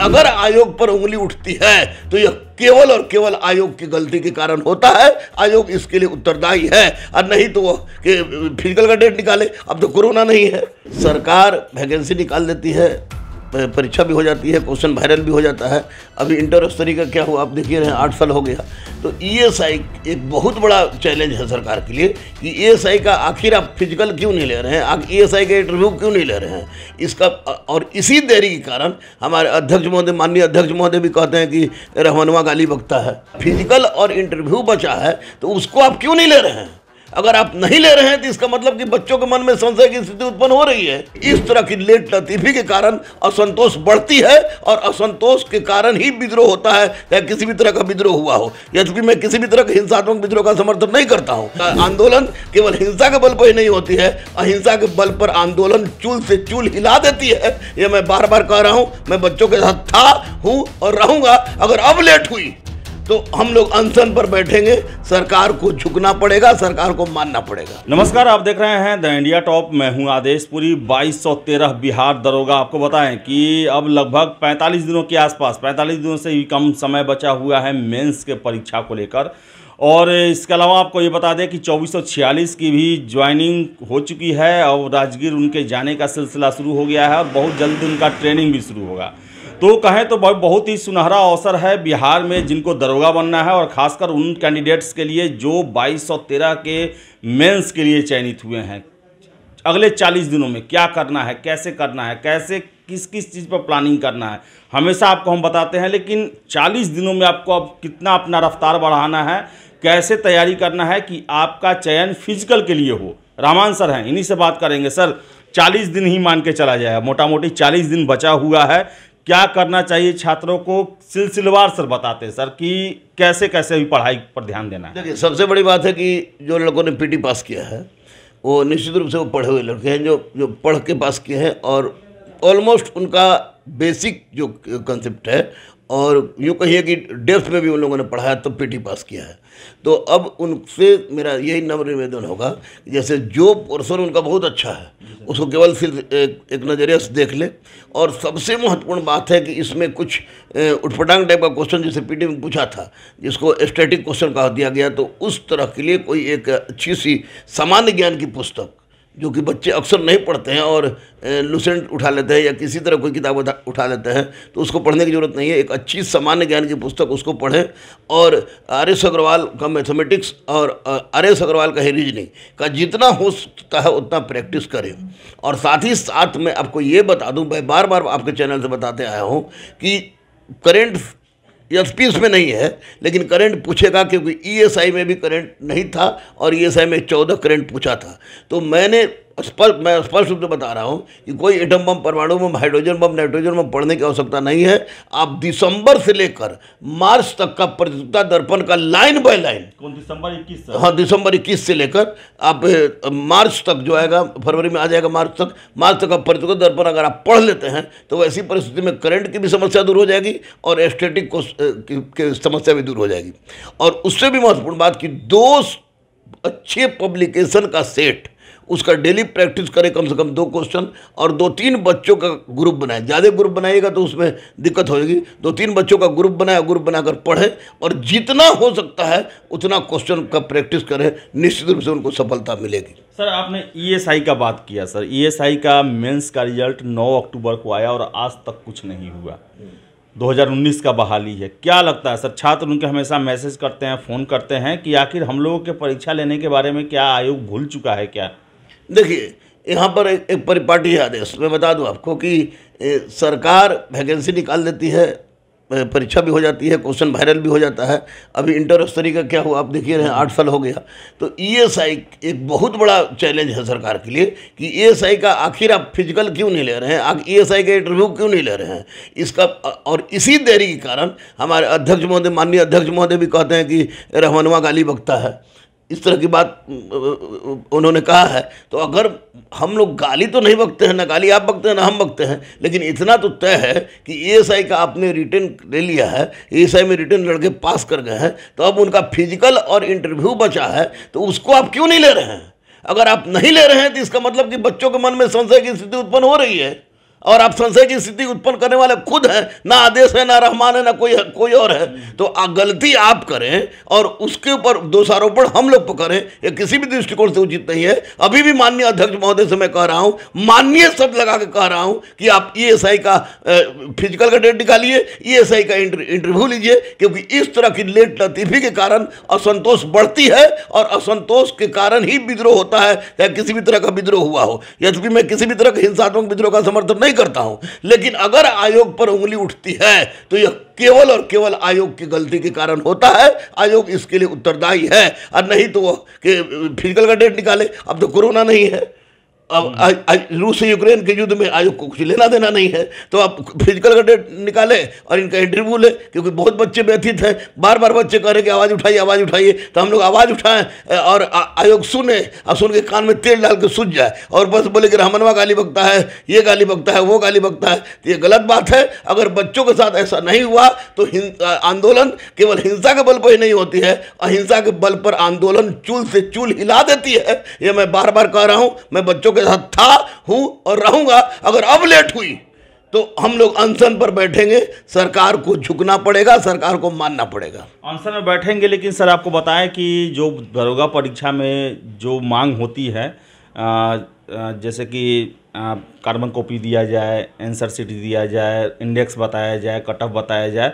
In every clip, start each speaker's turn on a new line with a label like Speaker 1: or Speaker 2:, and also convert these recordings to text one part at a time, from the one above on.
Speaker 1: अगर आयोग पर उंगली उठती है तो यह केवल और केवल आयोग की गलती के कारण होता है आयोग इसके लिए उत्तरदायी है और नहीं तो वह फिजिकल का डेट निकाले अब तो कोरोना नहीं है सरकार वैकेंसी निकाल देती है परीक्षा भी हो जाती है क्वेश्चन वायरल भी हो जाता है अभी इंटर स्तरीय का क्या हुआ आप देखिए रहे हैं आठ साल हो गया तो ई एस आई एक बहुत बड़ा चैलेंज है सरकार के लिए कि ई एस आई का आखिर आप फिजिकल क्यों नहीं ले रहे हैं आप ई एस आई का इंटरव्यू क्यों नहीं ले रहे हैं इसका और इसी देरी के कारण हमारे अध्यक्ष महोदय माननीय अध्यक्ष महोदय भी कहते हैं कि रहमनवा गाली बकता है फिजिकल और इंटरव्यू बचा है तो उसको आप क्यों नहीं ले रहे हैं अगर आप नहीं ले रहे हैं तो इसका मतलब कि बच्चों के मन में संशय की स्थिति उत्पन्न हो रही है इस तरह की लेट लतीफी के कारण असंतोष बढ़ती है और असंतोष के कारण ही विद्रोह होता है या किसी भी तरह का विद्रोह हुआ हो यद्यपि मैं किसी भी तरह के हिंसात्मक विद्रोह का समर्थन नहीं करता हूँ आंदोलन केवल हिंसा के बल पर ही नहीं होती है अहिंसा के बल पर आंदोलन चूल से चूल हिला देती है यह मैं बार बार कह रहा हूँ मैं बच्चों के साथ था हूँ और रहूंगा अगर अब लेट हुई तो हम लोग अनशन पर बैठेंगे सरकार को झुकना पड़ेगा सरकार को मानना पड़ेगा नमस्कार
Speaker 2: आप देख रहे हैं द इंडिया टॉप मैं हूं आदेश पूरी 2213 बिहार दरोगा आपको बताएं कि अब लगभग 45 दिनों के आसपास 45 दिनों से ही कम समय बचा हुआ है मेंस के परीक्षा को लेकर और इसके अलावा आपको ये बता दें कि चौबीस की भी ज्वाइनिंग हो चुकी है और राजगीर उनके जाने का सिलसिला शुरू हो गया है और बहुत जल्द उनका ट्रेनिंग भी शुरू होगा तो कहें तो बहुत ही सुनहरा अवसर है बिहार में जिनको दरोगा बनना है और खासकर उन कैंडिडेट्स के लिए जो तेरह के मेंस के लिए चयनित हुए हैं अगले 40 दिनों में क्या करना है कैसे करना है कैसे किस किस चीज़ पर प्लानिंग करना है हमेशा आपको हम बताते हैं लेकिन 40 दिनों में आपको अब कितना अपना रफ्तार बढ़ाना है कैसे तैयारी करना है कि आपका चयन फिजिकल के लिए हो रहमान सर हैं इन्हीं से बात करेंगे सर 40 दिन ही मान के चला जाए मोटा मोटी 40 दिन बचा हुआ है क्या करना चाहिए छात्रों को सिलसिलेवार सर बताते हैं सर कि कैसे कैसे भी पढ़ाई पर ध्यान देना है देखिए सबसे बड़ी बात है कि जो लड़कों ने पीटी पास किया है वो निश्चित रूप से वो पढ़े हुए लड़के
Speaker 1: हैं जो जो पढ़ के पास किए हैं और ऑलमोस्ट उनका बेसिक जो कंसेप्ट है और यूँ कहिए कि डेप्थ में भी उन लोगों ने पढ़ाया तो पीटी पास किया है तो अब उनसे मेरा यही नम्र निवेदन होगा जैसे जो पोर्सन उनका बहुत अच्छा है उसको केवल सिर्फ एक, एक नज़रिए से देख ले और सबसे महत्वपूर्ण बात है कि इसमें कुछ उठपटांग टाइप का क्वेश्चन जिसे पीटी में पूछा था जिसको स्टैटिक क्वेश्चन कहा दिया गया तो उस तरह के लिए कोई एक अच्छी सी सामान्य ज्ञान की पुस्तक जो कि बच्चे अक्सर नहीं पढ़ते हैं और लुसेंट उठा लेते हैं या किसी तरह कोई किताब उठा लेते हैं तो उसको पढ़ने की ज़रूरत नहीं है एक अच्छी सामान्य ज्ञान की पुस्तक उसको पढ़ें और आर एस अग्रवाल का मैथमेटिक्स और आर एस अग्रवाल का ही रीजनिंग का जितना हो सकता है उतना प्रैक्टिस करें और साथ ही साथ मैं आपको ये बता दूँ मैं बार बार आपके चैनल से बताते आया हूँ कि करेंट एस पी में नहीं है लेकिन करंट पूछेगा क्योंकि ई e में भी करंट नहीं था और ई e में चौदह करंट पूछा था तो मैंने स्पर्श मैं स्पर्श रूप से बता रहा हूँ कि कोई एटम बम परमाणु बम हाइड्रोजन बम नाइट्रोजन बम पढ़ने की आवश्यकता नहीं है आप दिसंबर से लेकर मार्च तक का प्रतियोगिता दर्पण का लाइन बाय लाइन
Speaker 2: कौन दिसंबर इक्कीस हाँ
Speaker 1: दिसंबर इक्कीस से लेकर आप मार्च तक जो आएगा फरवरी में आ जाएगा मार्च तक मार्च तक का प्रतियोगिता दर्पण अगर आप पढ़ लेते हैं तो ऐसी परिस्थिति में करंट की भी समस्या दूर हो जाएगी और एस्टेटिक को समस्या भी दूर हो जाएगी और उससे भी महत्वपूर्ण बात कि दो अच्छे पब्लिकेशन का सेट उसका डेली प्रैक्टिस करें कम से कम दो क्वेश्चन और दो तीन बच्चों का ग्रुप बनाए ज़्यादा ग्रुप बनाइएगा तो उसमें दिक्कत होगी दो तीन बच्चों का ग्रुप बनाए ग्रुप बनाकर पढ़ें और जितना हो सकता है उतना
Speaker 2: क्वेश्चन का प्रैक्टिस करें निश्चित रूप से उनको सफलता मिलेगी सर आपने ई e का बात किया सर ई e का मेन्स का रिजल्ट नौ अक्टूबर को आया और आज तक कुछ नहीं हुआ 2019 का बहाली है क्या लगता है सर छात्र उनके हमेशा मैसेज करते हैं फ़ोन करते हैं कि आखिर हम लोगों के परीक्षा लेने के बारे में क्या आयोग भूल चुका है क्या देखिए
Speaker 1: यहाँ पर एक, एक परिपाटी आदेश मैं बता दूँ आपको कि ए, सरकार वैकेंसी निकाल देती है परीक्षा भी हो जाती है क्वेश्चन वायरल भी हो जाता है अभी इंटर स्तरीय का क्या हुआ आप देखिए रहे हैं आठ साल हो गया तो ई एस आई एक बहुत बड़ा चैलेंज है सरकार के लिए कि ई एस आई का आखिर आप फिजिकल क्यों नहीं ले रहे हैं आप ई एस आई का इंटरव्यू क्यों नहीं ले रहे हैं इसका और इसी देरी के कारण हमारे अध्यक्ष महोदय माननीय अध्यक्ष महोदय भी कहते हैं कि रहमनवा गाली बगता है इस तरह की बात उन्होंने कहा है तो अगर हम लोग गाली तो नहीं बकते हैं ना गाली आप बकते हैं ना हम बकते हैं लेकिन इतना तो तय है कि ईएसआई e का आपने रिटर्न ले लिया है ईएसआई e में रिटर्न लड़के पास कर गए हैं तो अब उनका फिजिकल और इंटरव्यू बचा है तो उसको आप क्यों नहीं ले रहे हैं अगर आप नहीं ले रहे हैं तो इसका मतलब कि बच्चों के मन में संशय की स्थिति उत्पन्न हो रही है और आप संशय की स्थिति उत्पन्न करने वाले खुद हैं ना आदेश है ना रहमान है ना कोई कोई और है तो गलती आप करें और उसके ऊपर दोषारोपण हम लोग करें ये किसी भी दृष्टिकोण से उचित नहीं है अभी भी माननीय अध्यक्ष महोदय से मैं कह रहा हूँ माननीय शब्द लगा के कह रहा हूँ कि आप ई एस आई का फिजिकल का डेट निकालिए ई एस आई का इंटरव्यू लीजिए क्योंकि इस तरह की लेट लतीफ़ी के कारण असंतोष बढ़ती है और असंतोष के कारण ही विद्रोह होता है चाहे किसी भी तरह का विद्रोह हुआ हो यद्यपि मैं किसी भी तरह के हिंसात्मक विद्रोह का समर्थन नहीं नहीं करता हूं लेकिन अगर आयोग पर उंगली उठती है तो यह केवल और केवल आयोग की गलती के कारण होता है आयोग इसके लिए उत्तरदायी है और नहीं तो वह फिजिकल का डेट निकाले अब तो कोरोना नहीं है अब हम्म। रूस से यूक्रेन के युद्ध में आज कुछ लेना देना नहीं है तो आप फिजिकल का डेट निकालें और इनका इंटरव्यू लें क्योंकि बहुत बच्चे व्यथित हैं बार बार बच्चे कह रहे कि आवाज़ उठाइए आवाज़ उठाइए तो हम लोग आवाज़ उठाएं और आयोग सुने और सुन के कान में तेल डाल के सूझ जाए और बस बोले कि रामनवा गाली बकता है ये गाली बकता है वो गाली बकता है तो ये गलत बात है अगर बच्चों के साथ ऐसा नहीं हुआ तो आंदोलन केवल हिंसा के बल पर ही नहीं होती है अहिंसा के बल पर आंदोलन चूल से चूल हिला देती है ये मैं बार बार कह रहा हूँ मैं बच्चों के साथ था हूँ और रहूँगा अगर अब लेट हुई तो हम लोग अनशन पर बैठेंगे सरकार को झुकना पड़ेगा सरकार को मानना पड़ेगा
Speaker 2: अनशन में बैठेंगे लेकिन सर आपको बताएं कि जो दरोगा परीक्षा में जो मांग होती है आ, जैसे कि कार्बन कॉपी दिया जाए एंसर सीट दिया जाए इंडेक्स बताया जाए कट ऑफ बताया जाए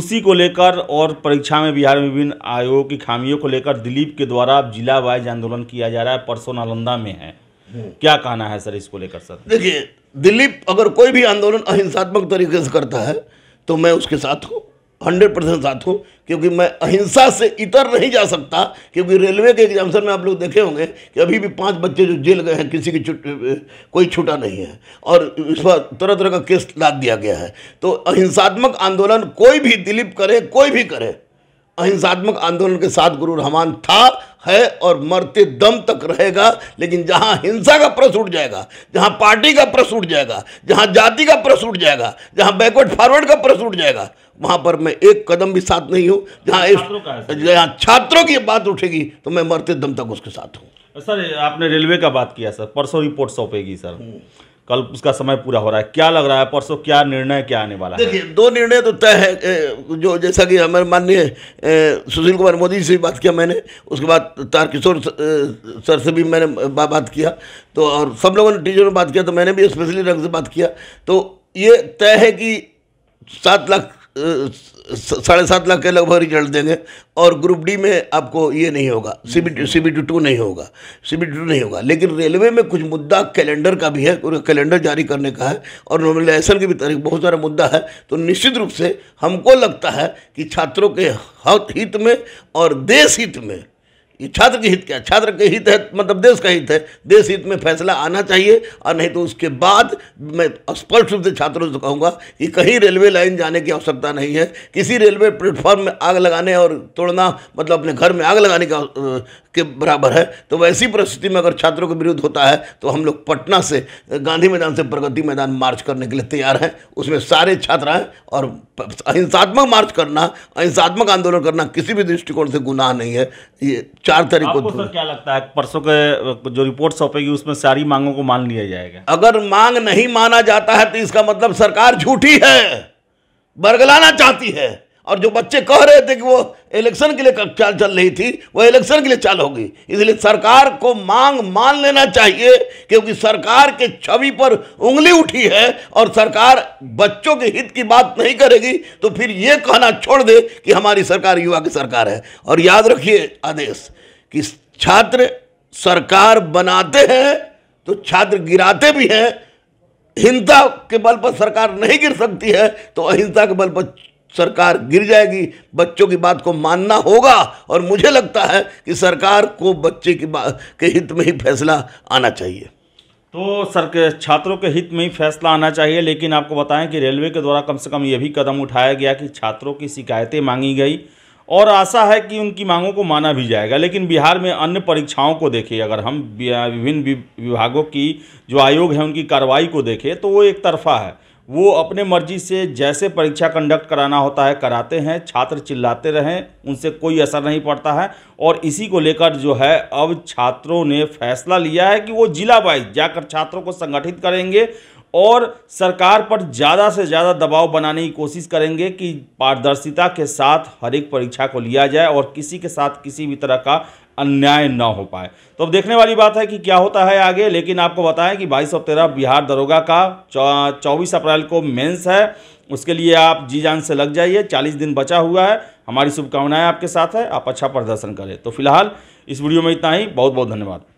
Speaker 2: उसी को लेकर और परीक्षा में बिहार में विभिन्न आयोग की खामियों को लेकर दिलीप के द्वारा जिला वाइज आंदोलन किया जा रहा है परसों नालंदा में है हम्म। क्या कहना है सर इसको लेकर सर
Speaker 1: देखिए दिलीप अगर कोई भी आंदोलन अहिंसात्मक तरीके से करता है तो मैं उसके साथ हूँ हंड्रेड परसेंट साथ हूँ क्योंकि मैं अहिंसा से इतर नहीं जा सकता क्योंकि रेलवे के एग्जामेशन में आप लोग देखे होंगे कि अभी भी पांच बच्चे जो जेल गए हैं किसी की कोई छुटा नहीं है और इस पर तरह तरह का केस लाद दिया गया है तो अहिंसात्मक आंदोलन कोई भी दिलीप करे कोई भी करे अहिंसात्मक आंदोलन के साथ गुरु रहमान था है और मरते दम तक रहेगा लेकिन जहां हिंसा का प्रश्न उठ जाएगा जहाँ पार्टी का प्रश्न उठ जाएगा जहां जाति का प्रश्न उठ जाएगा जहाँ बैकवर्ड फॉरवर्ड का प्रश्न उठ जाएगा वहां पर मैं एक कदम भी साथ नहीं हूँ जहाँ जहां छात्रों की बात उठेगी तो मैं मरते दम तक उसके साथ
Speaker 2: हूँ सर आपने रेलवे का बात किया सर परसों रिपोर्ट सौंपेगी सर हम्म। कल उसका समय पूरा हो रहा है क्या लग रहा है परसों क्या निर्णय क्या आने वाला है देखिए दो
Speaker 1: निर्णय तो तय है जो जैसा कि हमारे माननीय सुशील कुमार मोदी से भी बात किया मैंने उसके बाद तारकिशोर सर से भी मैंने बात किया तो और सब लोगों ने टीचरों ने बात किया तो मैंने भी स्पेशली रंग से बात किया तो ये तय है कि सात लाख साढ़े सात लाख के लगभग रिजल्ट देंगे और ग्रुप डी में आपको ये नहीं होगा C B C B T two नहीं होगा सी बी टी टू नहीं होगा लेकिन रेलवे में कुछ मुद्दा कैलेंडर का भी है कैलेंडर जारी करने का है और नॉमिनेशन की भी तारीख बहुत सारा मुद्दा है तो निश्चित रूप से हमको लगता है कि छात्रों के हित में और देश हित में ये छात्र के हित क्या छात्र के हित है मतलब देश का हित है देश हित में फैसला आना चाहिए और नहीं तो उसके बाद मैं स्पष्ट रूप से छात्रों से कहूँगा कि कहीं रेलवे लाइन जाने की आवश्यकता नहीं है किसी रेलवे प्लेटफॉर्म में आग लगाने और तोड़ना मतलब अपने घर में आग लगाने का के बराबर है तो वैसी परिस्थिति में अगर छात्रों के विरुद्ध होता है तो हम लोग पटना से गांधी मैदान से प्रगति मैदान मार्च करने के लिए तैयार हैं उसमें सारे छात्र हैं और
Speaker 2: अहिंसात्मक
Speaker 1: मार्च करना अहिंसात्मक आंदोलन करना किसी भी दृष्टिकोण से गुनाह नहीं है
Speaker 2: ये चार तारीख को सर क्या लगता है परसों के जो रिपोर्ट सौंपेगी उसमें सारी मांगों को मान लिया जाएगा अगर मांग नहीं माना जाता है तो इसका मतलब सरकार झूठी है
Speaker 1: बरगलाना चाहती है और जो बच्चे कह रहे थे कि वो इलेक्शन के लिए चाल चल रही थी वो इलेक्शन के लिए चाल होगी इसलिए सरकार को मांग मान लेना चाहिए क्योंकि सरकार के छवि पर उंगली उठी है और सरकार बच्चों के हित की बात नहीं करेगी तो फिर ये कहना छोड़ दे कि हमारी सरकार युवा की सरकार है और याद रखिए आदेश कि छात्र सरकार बनाते हैं तो छात्र गिराते भी हैं हिंसा के बल पर सरकार नहीं गिर सकती है तो अहिंसा के बल पर सरकार गिर जाएगी बच्चों की बात को मानना होगा और मुझे लगता है कि सरकार को बच्चे की बात के हित में ही फैसला आना चाहिए
Speaker 2: तो सर के छात्रों के हित में ही फैसला आना चाहिए लेकिन आपको बताएं कि रेलवे के द्वारा कम से कम ये भी कदम उठाया गया कि छात्रों की शिकायतें मांगी गई और आशा है कि उनकी मांगों को माना भी जाएगा लेकिन बिहार में अन्य परीक्षाओं को देखें अगर हम विभिन्न विभागों की जो आयोग है उनकी कार्रवाई को देखें तो वो एक तरफा है वो अपने मर्जी से जैसे परीक्षा कंडक्ट कराना होता है कराते हैं छात्र चिल्लाते रहें उनसे कोई असर नहीं पड़ता है और इसी को लेकर जो है अब छात्रों ने फैसला लिया है कि वो जिला वाइज जाकर छात्रों को संगठित करेंगे और सरकार पर ज़्यादा से ज़्यादा दबाव बनाने की कोशिश करेंगे कि पारदर्शिता के साथ हर एक परीक्षा को लिया जाए और किसी के साथ किसी भी तरह का अन्याय ना हो पाए तो अब देखने वाली बात है कि क्या होता है आगे लेकिन आपको बताएं कि बाईस और तेरह बिहार दरोगा का चौबीस अप्रैल को मेंस है उसके लिए आप जी जान से लग जाइए चालीस दिन बचा हुआ है हमारी शुभकामनाएं आपके साथ है आप अच्छा प्रदर्शन करें तो फिलहाल इस वीडियो में इतना ही बहुत बहुत धन्यवाद